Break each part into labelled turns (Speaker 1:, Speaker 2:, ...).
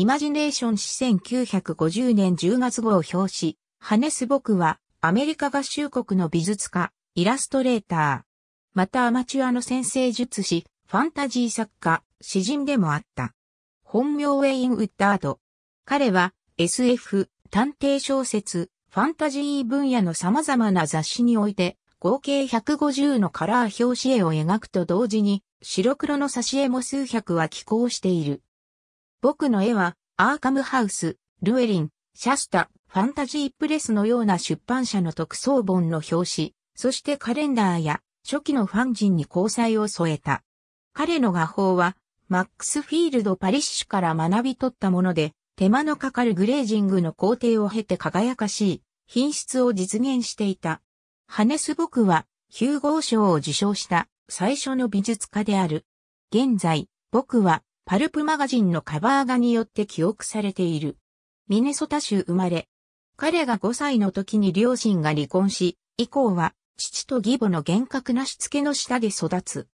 Speaker 1: イマジネーション誌1950年10月号表紙、ハネス・ボクは、アメリカ合衆国の美術家、イラストレーター。またアマチュアの先生術師、ファンタジー作家、詩人でもあった。本名ウェイン・ウッダード。彼は SF、探偵小説、ファンタジー分野の様々な雑誌において、合計150のカラー表紙絵を描くと同時に、白黒の挿絵も数百は寄稿している。僕の絵は、アーカムハウス、ルエリン、シャスタ、ファンタジープレスのような出版社の特装本の表紙、そしてカレンダーや初期のファン人に交際を添えた。彼の画法は、マックス・フィールド・パリッシュから学び取ったもので、手間のかかるグレージングの工程を経て輝かしい品質を実現していた。ハネス・ボクは、ヒューゴー賞を受賞した最初の美術家である。現在、僕は、パルプマガジンのカバー画によって記憶されている。ミネソタ州生まれ。彼が5歳の時に両親が離婚し、以降は父と義母の厳格なしつけの下で育つ。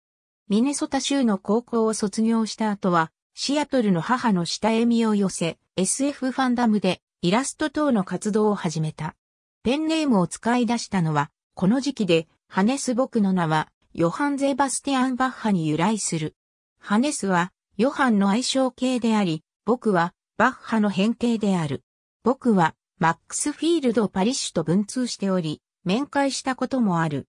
Speaker 1: ミネソタ州の高校を卒業した後は、シアトルの母の下絵みを寄せ、SF ファンダムでイラスト等の活動を始めた。ペンネームを使い出したのは、この時期で、ハネス僕の名は、ヨハン・ゼバスティアン・バッハに由来する。ハネスは、ヨハンの愛称形であり、僕はバッハの変形である。僕はマックスフィールド・パリッシュと文通しており、面会したこともある。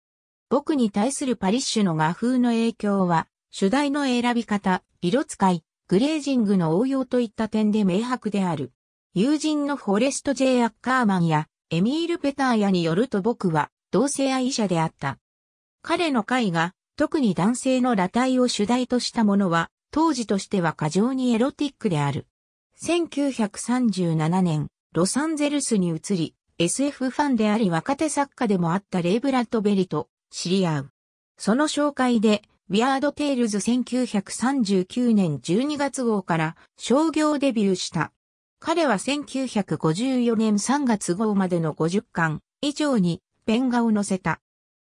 Speaker 1: 僕に対するパリッシュの画風の影響は、主題の選び方、色使い、グレージングの応用といった点で明白である。友人のフォレスト・ジェイ・アッカーマンやエミール・ペターヤによると僕は同性愛者であった。彼の絵画、特に男性の裸体を主題としたものは当時としては過剰にエロティックである。1937年、ロサンゼルスに移り、SF ファンであり若手作家でもあったレイ・ブラッドベリと知り合う。その紹介で、ウィアード・テイルズ1939年12月号から商業デビューした。彼は1954年3月号までの50巻以上にペン画を載せた。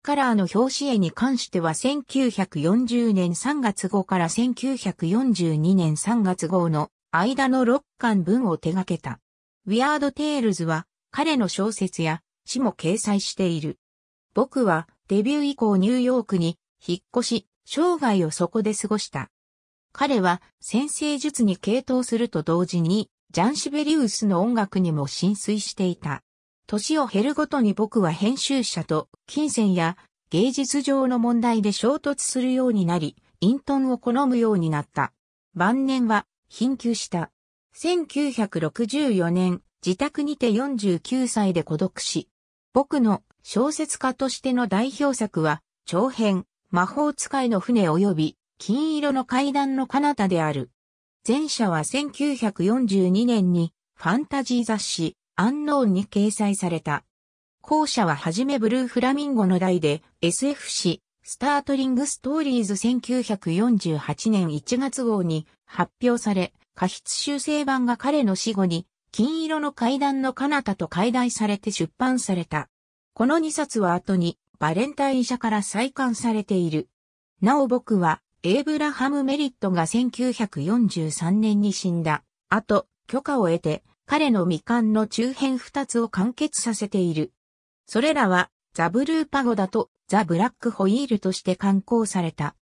Speaker 1: カラーの表紙絵に関しては1940年3月号から1942年3月号の間の6巻分を手掛けた。ウィアード・テールズは彼の小説や詩も掲載している。僕はデビュー以降ニューヨークに引っ越し、生涯をそこで過ごした。彼は先生術に傾倒すると同時にジャン・シベリウスの音楽にも浸水していた。年を減るごとに僕は編集者と金銭や芸術上の問題で衝突するようになり、隠遁を好むようになった。晩年は貧窮した。1964年、自宅にて49歳で孤独し、僕の小説家としての代表作は、長編、魔法使いの船及び、金色の階段の彼方である。前者は1942年に、ファンタジー雑誌、アンノーンに掲載された。後者ははじめブルーフラミンゴの題で SF 誌スタートリングストーリーズ1948年1月号に発表され、過筆修正版が彼の死後に金色の階段の彼方と解題されて出版された。この2冊は後にバレンタイン社から再刊されている。なお僕はエイブラハム・メリットが1943年に死んだ後許可を得て彼の未完の中編二つを完結させている。それらは、ザ・ブルーパゴダとザ・ブラックホイールとして刊行された。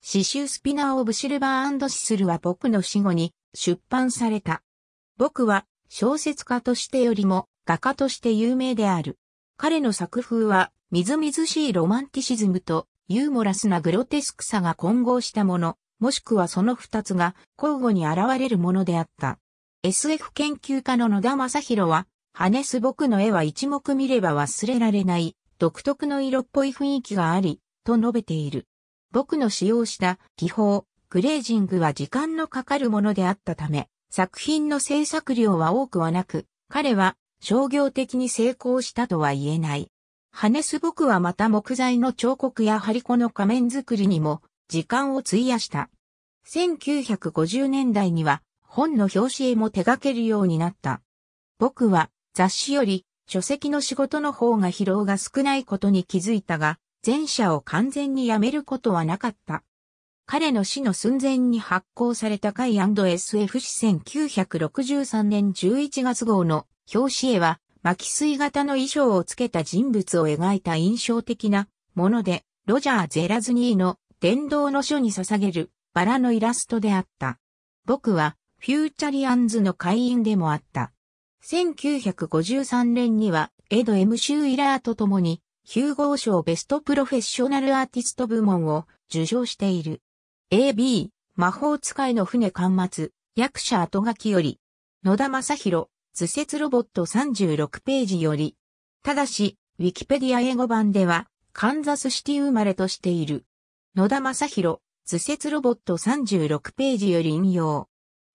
Speaker 1: 詩集スピナー・オブ・シルバーシスルは僕の死後に出版された。僕は小説家としてよりも画家として有名である。彼の作風はみずみずしいロマンティシズムとユーモラスなグロテスクさが混合したもの、もしくはその二つが交互に現れるものであった。SF 研究家の野田正宏は、ハネス僕の絵は一目見れば忘れられない、独特の色っぽい雰囲気があり、と述べている。僕の使用した技法、グレージングは時間のかかるものであったため、作品の制作量は多くはなく、彼は商業的に成功したとは言えない。ハネス僕はまた木材の彫刻や張り子の仮面作りにも時間を費やした。1950年代には本の表紙絵も手掛けるようになった。僕は雑誌より書籍の仕事の方が疲労が少ないことに気づいたが、前者を完全にやめることはなかった。彼の死の寸前に発行された会 &SF 誌1963年11月号の表紙絵は巻き水型の衣装をつけた人物を描いた印象的なもので、ロジャー・ゼラズニーの伝道の書に捧げるバラのイラストであった。僕はフューチャリアンズの会員でもあった。1953年には、エド・エム・シューイラーと共に、ヒューゴー賞ベストプロフェッショナルアーティスト部門を受賞している。AB、魔法使いの船巻末、役者後書きより、野田正宏、図説ロボット36ページより、ただし、ウィキペディア英語版では、カンザスシティ生まれとしている。野田正宏、図説ロボット36ページより引用。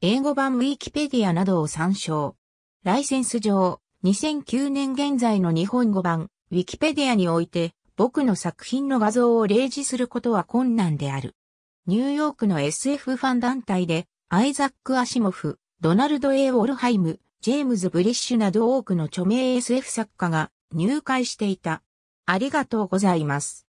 Speaker 1: 英語版ウィキペディアなどを参照。ライセンス上、2009年現在の日本語版、ウィキペディアにおいて、僕の作品の画像を例示することは困難である。ニューヨークの SF ファン団体で、アイザック・アシモフ、ドナルド・ A・ ウォルハイム、ジェームズ・ブリッシュなど多くの著名 SF 作家が入会していた。ありがとうございます。